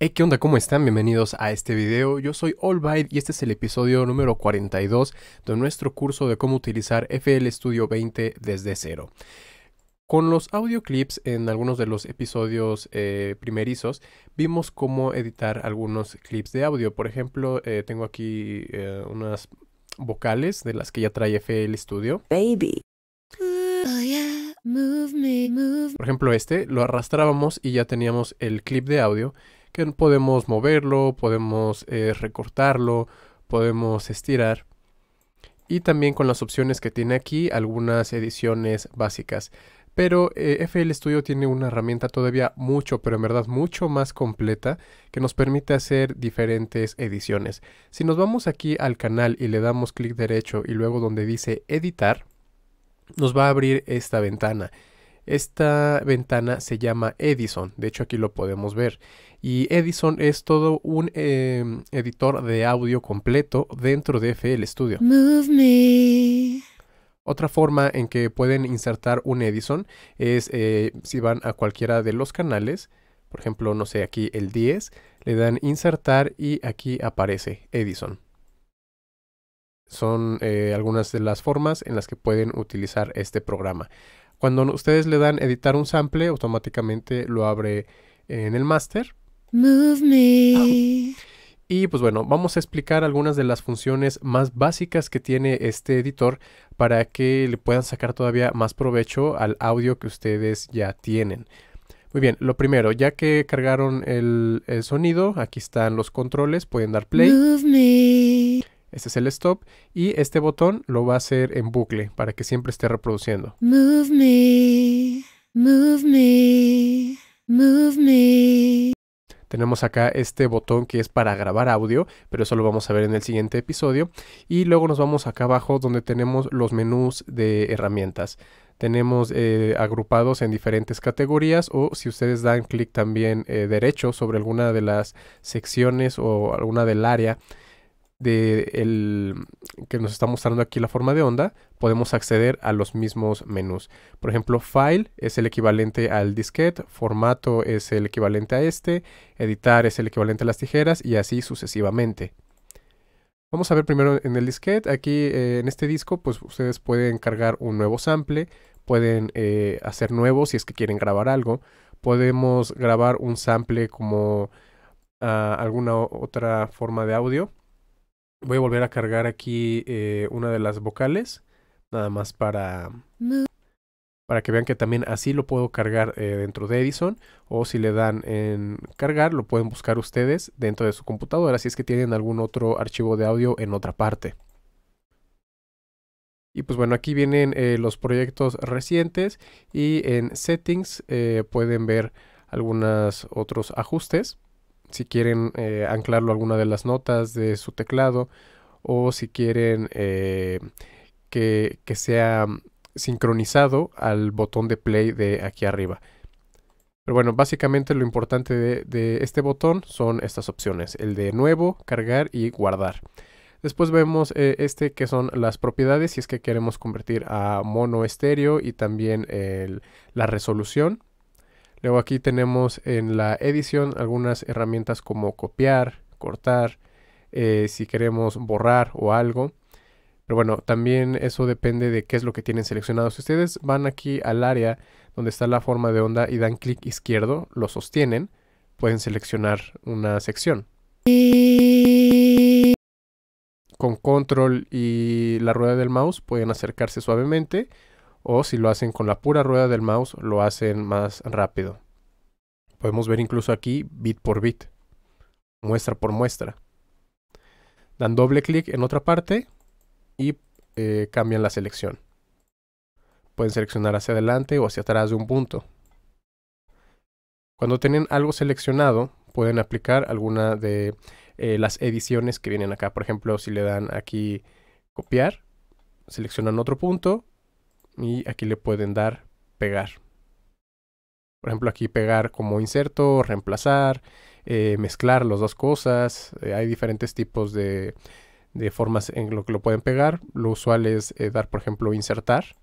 Hey, ¿qué onda? ¿Cómo están? Bienvenidos a este video. Yo soy Allbyte y este es el episodio número 42 de nuestro curso de cómo utilizar FL Studio 20 desde cero. Con los audio clips en algunos de los episodios eh, primerizos vimos cómo editar algunos clips de audio. Por ejemplo, eh, tengo aquí eh, unas vocales de las que ya trae FL Studio. Baby. Oh, Por ejemplo, este lo arrastrábamos y ya teníamos el clip de audio que podemos moverlo, podemos eh, recortarlo, podemos estirar. Y también con las opciones que tiene aquí, algunas ediciones básicas. Pero eh, FL Studio tiene una herramienta todavía mucho, pero en verdad mucho más completa que nos permite hacer diferentes ediciones. Si nos vamos aquí al canal y le damos clic derecho y luego donde dice editar, nos va a abrir esta ventana. Esta ventana se llama Edison, de hecho aquí lo podemos ver. Y Edison es todo un em, editor de audio completo dentro de FL Studio. Move Otra forma en que pueden insertar un Edison es eh, si van a cualquiera de los canales, por ejemplo, no sé, aquí el 10, le dan insertar y aquí aparece Edison. Son eh, algunas de las formas en las que pueden utilizar este programa. Cuando ustedes le dan editar un sample, automáticamente lo abre en el master. Y pues bueno, vamos a explicar algunas de las funciones más básicas que tiene este editor para que le puedan sacar todavía más provecho al audio que ustedes ya tienen. Muy bien, lo primero, ya que cargaron el, el sonido, aquí están los controles, pueden dar play. Este es el stop y este botón lo va a hacer en bucle para que siempre esté reproduciendo. Move me, move me, move me. Tenemos acá este botón que es para grabar audio, pero eso lo vamos a ver en el siguiente episodio. Y luego nos vamos acá abajo donde tenemos los menús de herramientas. Tenemos eh, agrupados en diferentes categorías o si ustedes dan clic también eh, derecho sobre alguna de las secciones o alguna del área de el, que nos está mostrando aquí la forma de onda, podemos acceder a los mismos menús. Por ejemplo, File es el equivalente al disquete, Formato es el equivalente a este, Editar es el equivalente a las tijeras y así sucesivamente. Vamos a ver primero en el disquete, aquí eh, en este disco pues ustedes pueden cargar un nuevo sample, pueden eh, hacer nuevo si es que quieren grabar algo, podemos grabar un sample como ah, alguna otra forma de audio Voy a volver a cargar aquí eh, una de las vocales, nada más para, para que vean que también así lo puedo cargar eh, dentro de Edison o si le dan en cargar lo pueden buscar ustedes dentro de su computadora si es que tienen algún otro archivo de audio en otra parte. Y pues bueno, aquí vienen eh, los proyectos recientes y en settings pueden ver algunos otros ajustes si quieren eh, anclarlo a alguna de las notas de su teclado o si quieren eh, que, sea sincronizado al botón de play de aquí arriba. Pero bueno, básicamente lo importante de, este botón son estas opciones, el de nuevo, cargar y guardar. Después vemos eh, este que son las propiedades si es que queremos convertir a mono estéreo y también la resolución. Luego aquí tenemos en la edición algunas herramientas como copiar, cortar, eh, si queremos borrar o algo. Pero bueno, también eso depende de qué es lo que tienen seleccionado. Si ustedes van aquí al área donde está la forma de onda y dan clic izquierdo, lo sostienen, pueden seleccionar una sección. Con control y la rueda del mouse pueden acercarse suavemente o si lo hacen con la pura rueda del mouse lo hacen más rápido. Podemos ver incluso aquí bit por bit, muestra por muestra. Dan doble clic en otra parte y eh, cambian la selección. Pueden seleccionar hacia adelante o hacia atrás de un punto. Cuando tienen algo seleccionado, pueden aplicar alguna de eh, las ediciones que vienen acá. Por ejemplo, si le dan aquí copiar, seleccionan otro punto y aquí le pueden dar pegar. Por ejemplo, aquí pegar como inserto, reemplazar, eh, mezclar las dos cosas. Eh, hay diferentes tipos de, formas en lo que lo pueden pegar. Lo usual es eh, dar, por ejemplo, insertar.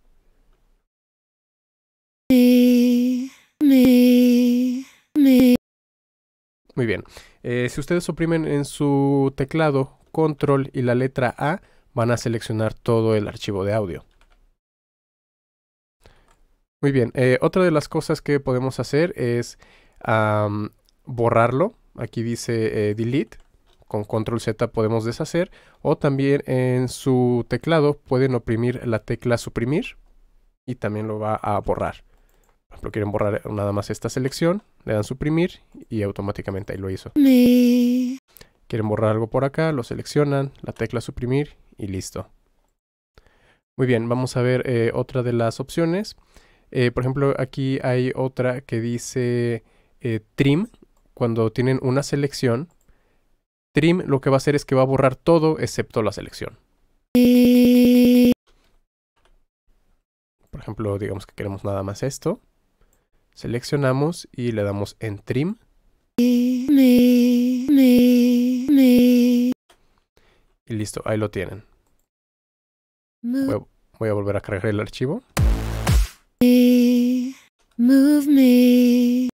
Muy bien. si ustedes oprimen en su teclado control y la letra A, van a seleccionar todo el archivo de audio. Muy bien, eh, otra de las cosas que podemos hacer es borrarlo. Aquí dice eh, delete. Con control Z podemos deshacer. O también en su teclado pueden oprimir la tecla suprimir. Y también lo va a borrar. Por ejemplo, quieren borrar nada más esta selección. Le dan suprimir y automáticamente ahí lo hizo. Quieren borrar algo por acá, lo seleccionan, la tecla suprimir y listo. Muy bien, vamos a ver eh, otra de las opciones. Eh, por ejemplo, aquí hay otra que dice eh, trim. Cuando tienen una selección, trim lo que va a hacer es que va a borrar todo excepto la selección. Por ejemplo, digamos que queremos nada más esto. Seleccionamos y le damos en trim. Y listo, ahí lo tienen. voy a volver a cargar el archivo. Move Muy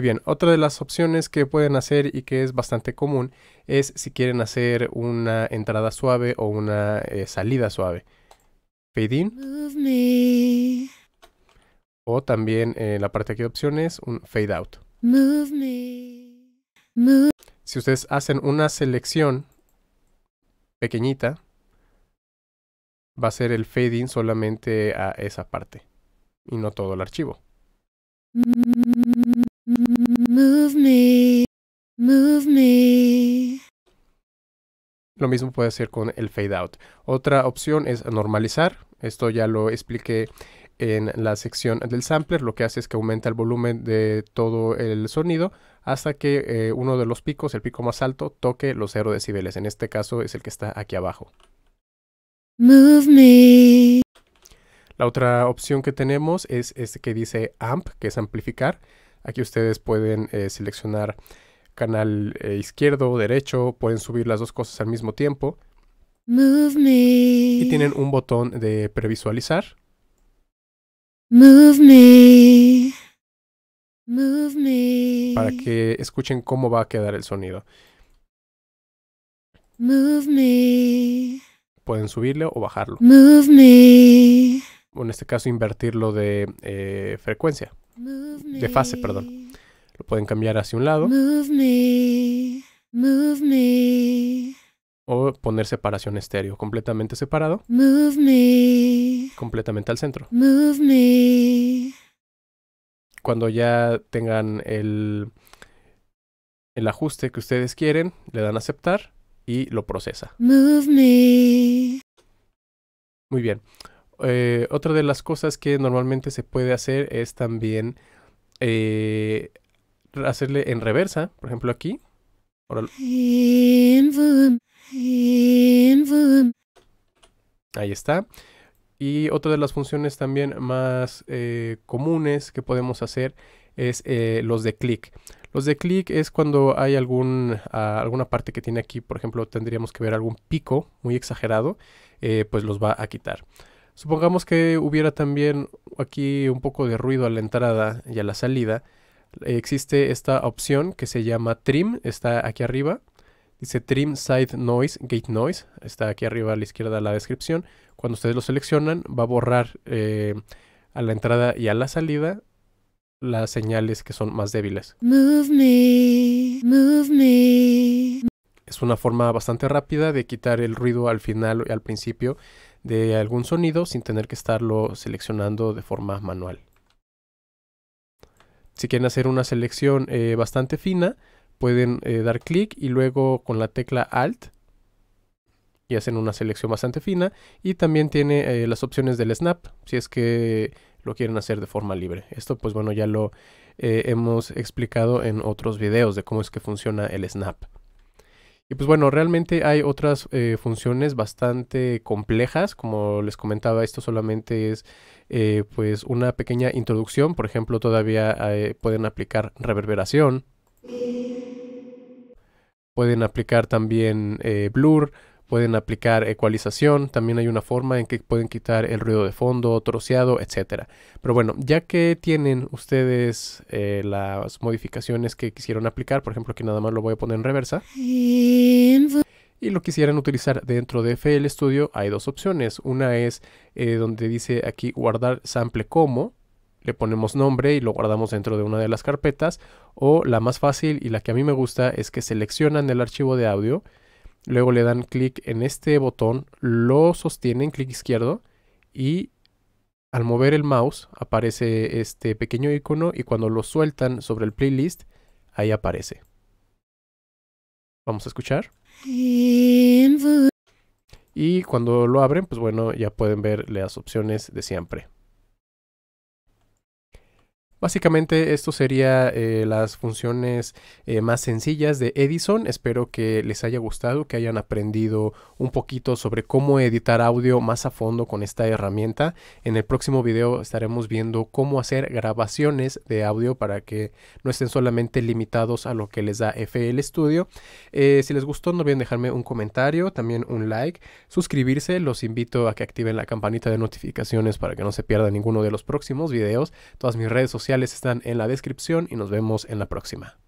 bien, otra de las opciones que pueden hacer y que es bastante común es si quieren hacer una entrada suave o una eh, salida suave. Fade in. O también eh, la parte aquí de opciones, un fade out. Si ustedes hacen una selección pequeñita, va a ser el fade in solamente a esa parte y no todo el archivo. Move me, move me. Lo mismo puede hacer con el fade out. Otra opción es normalizar. Esto ya lo expliqué en la sección del sampler. Lo que hace es que aumenta el volumen de todo el sonido hasta que eh, uno de los picos, el pico más alto, toque los 0 decibeles. En este caso es el que está aquí abajo. Move me. La otra opción que tenemos es este que dice amp, que es amplificar. Aquí ustedes pueden eh, seleccionar canal eh, izquierdo o derecho, pueden subir las dos cosas al mismo tiempo. Y tienen un botón de previsualizar. me. Para que escuchen cómo va a quedar el sonido. Pueden subirlo o bajarlo. Move o en este caso invertirlo de eh, frecuencia, de fase, perdón. Lo pueden cambiar hacia un lado. O poner separación estéreo, completamente separado. Completamente al centro. Cuando ya tengan el, el ajuste que ustedes quieren, le dan aceptar y lo procesa. Muy bien. Eh, otra de las cosas que normalmente se puede hacer es también eh, hacerle en reversa, por ejemplo aquí. Ahí está. Y otra de las funciones también más eh, comunes que podemos hacer es los de clic. Los de clic es cuando hay ah, alguna parte que tiene aquí, por ejemplo, tendríamos que ver algún pico muy exagerado, pues los va a quitar. Supongamos que hubiera también aquí un poco de ruido a la entrada y a la salida. Eh, existe esta opción que se llama Trim, está aquí arriba. Dice Trim Side Noise, Gate Noise, está aquí arriba a la izquierda de la descripción. Cuando ustedes lo seleccionan, va a borrar eh, a la entrada y a la salida las señales que son más débiles. Es una forma bastante rápida de quitar el ruido al final y al principio de algún sonido sin tener que estarlo seleccionando de forma manual. Si quieren hacer una selección eh, bastante fina, pueden eh, dar clic y luego con la tecla Alt y hacen una selección bastante fina. Y también tiene eh, las opciones del snap, si es que lo quieren hacer de forma libre. Esto pues bueno ya lo hemos explicado en otros videos de cómo es que funciona el snap. Y pues bueno, realmente hay otras eh, funciones bastante complejas, como les comentaba, esto solamente es eh, pues una pequeña introducción, por ejemplo, todavía eh, pueden aplicar reverberación, pueden aplicar también blur, pueden aplicar ecualización, también hay una forma en que pueden quitar el ruido de fondo, troceado, etcétera Pero bueno, ya que tienen ustedes eh, las modificaciones que quisieron aplicar, por ejemplo, aquí nada más lo voy a poner en reversa. Y lo quisieran utilizar dentro de FL Studio, hay dos opciones. Una es eh, donde dice aquí guardar sample como, le ponemos nombre y lo guardamos dentro de una de las carpetas. O la más fácil y la que a mí me gusta es que seleccionan el archivo de audio Luego le dan clic en este botón, lo sostienen, clic izquierdo, y al mover el mouse aparece este pequeño icono y cuando lo sueltan sobre el playlist, ahí aparece. Vamos a escuchar. Y cuando lo abren, pues bueno, ya pueden ver las opciones de siempre. Básicamente esto sería eh, las funciones eh, más sencillas de Edison. Espero que les haya gustado, que hayan aprendido un poquito sobre cómo editar audio más a fondo con esta herramienta. En el próximo video estaremos viendo cómo hacer grabaciones de audio para que no estén solamente limitados a lo que les da FL Studio. Eh, si les gustó no olviden dejarme un comentario, también un like, suscribirse. Los invito a que activen la campanita de notificaciones para que no se pierda ninguno de los próximos videos. Todas mis redes sociales les están en la descripción y nos vemos en la próxima.